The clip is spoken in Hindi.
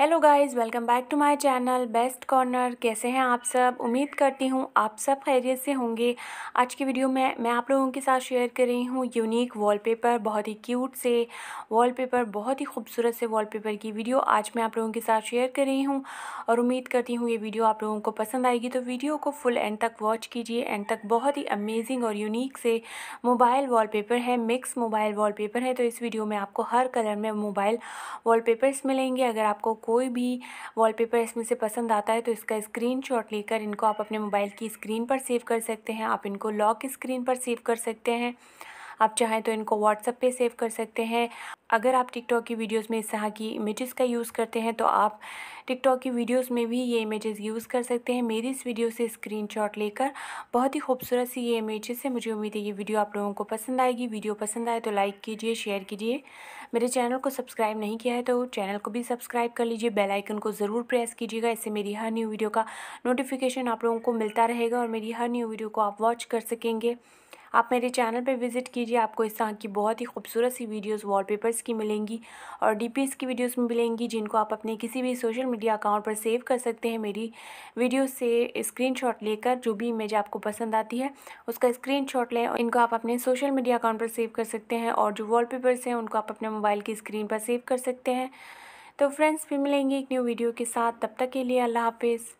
hello guys welcome back to my channel best corner कैसे हैं आप सब उम्मीद करती हूँ आप सब खैरियत से होंगे आज की वीडियो में मैं आप लोगों के साथ शेयर कर रही हूँ यूनिक वॉलपेपर बहुत ही क्यूट से वॉलपेपर बहुत ही खूबसूरत से वॉलपेपर की वीडियो आज मैं आप लोगों के साथ शेयर कर रही हूँ और उम्मीद करती हूँ ये वीडियो आप लोगों को पसंद आएगी तो वीडियो को फुल एंड तक वॉच कीजिए एंड तक बहुत ही अमेजिंग और यूनिक से मोबाइल वाल है मिक्स मोबाइल वाल है तो इस वीडियो में आपको हर कलर में मोबाइल वाल मिलेंगे अगर आपको कोई भी वॉलपेपर इसमें से पसंद आता है तो इसका स्क्रीनशॉट लेकर इनको आप अपने मोबाइल की स्क्रीन पर सेव कर सकते हैं आप इनको लॉक स्क्रीन पर सेव कर सकते हैं आप चाहें तो इनको व्हाट्सअप पे सेव कर सकते हैं अगर आप टिकटॉक की वीडियोस में इस तरह की इमेजेस का यूज़ करते हैं तो आप टिकटॉक की वीडियोस में भी ये इमेजेस यूज़ कर सकते हैं मेरी इस वीडियो से स्क्रीनशॉट लेकर बहुत ही खूबसूरत सी ये इमेजेस है मुझे उम्मीद है ये वीडियो आप लोगों को पसंद आएगी वीडियो पसंद आए तो लाइक कीजिए शेयर कीजिए मेरे चैनल को सब्सक्राइब नहीं किया है तो चैनल को भी सब्सक्राइब कर लीजिए बेलाइकन को ज़रूर प्रेस कीजिएगा इससे मेरी हर न्यू वीडियो का नोटिफिकेशन आप लोगों को मिलता रहेगा और मेरी हर न्यू वीडियो को आप वॉच कर सकेंगे आप मेरे चैनल पर विज़िट कीजिए आपको इस तरह की बहुत ही खूबसूरत सी वीडियोस वॉलपेपर्स की मिलेंगी और डीपीएस की वीडियोस मिलेंगी जिनको आप अपने किसी भी सोशल मीडिया अकाउंट पर सेव कर सकते हैं मेरी वीडियो से स्क्रीनशॉट लेकर जो भी इमेज आपको पसंद आती है उसका स्क्रीन लें और इनको आप अपने सोशल मीडिया अकाउंट पर सेव कर सकते हैं और जो वॉलपेपर्स हैं उनको आप अपने मोबाइल की स्क्रीन पर सेव कर सकते हैं तो फ्रेंड्स फिर मिलेंगे एक न्यू वीडियो के साथ तब तक के लिए अल्लाह हाफिज़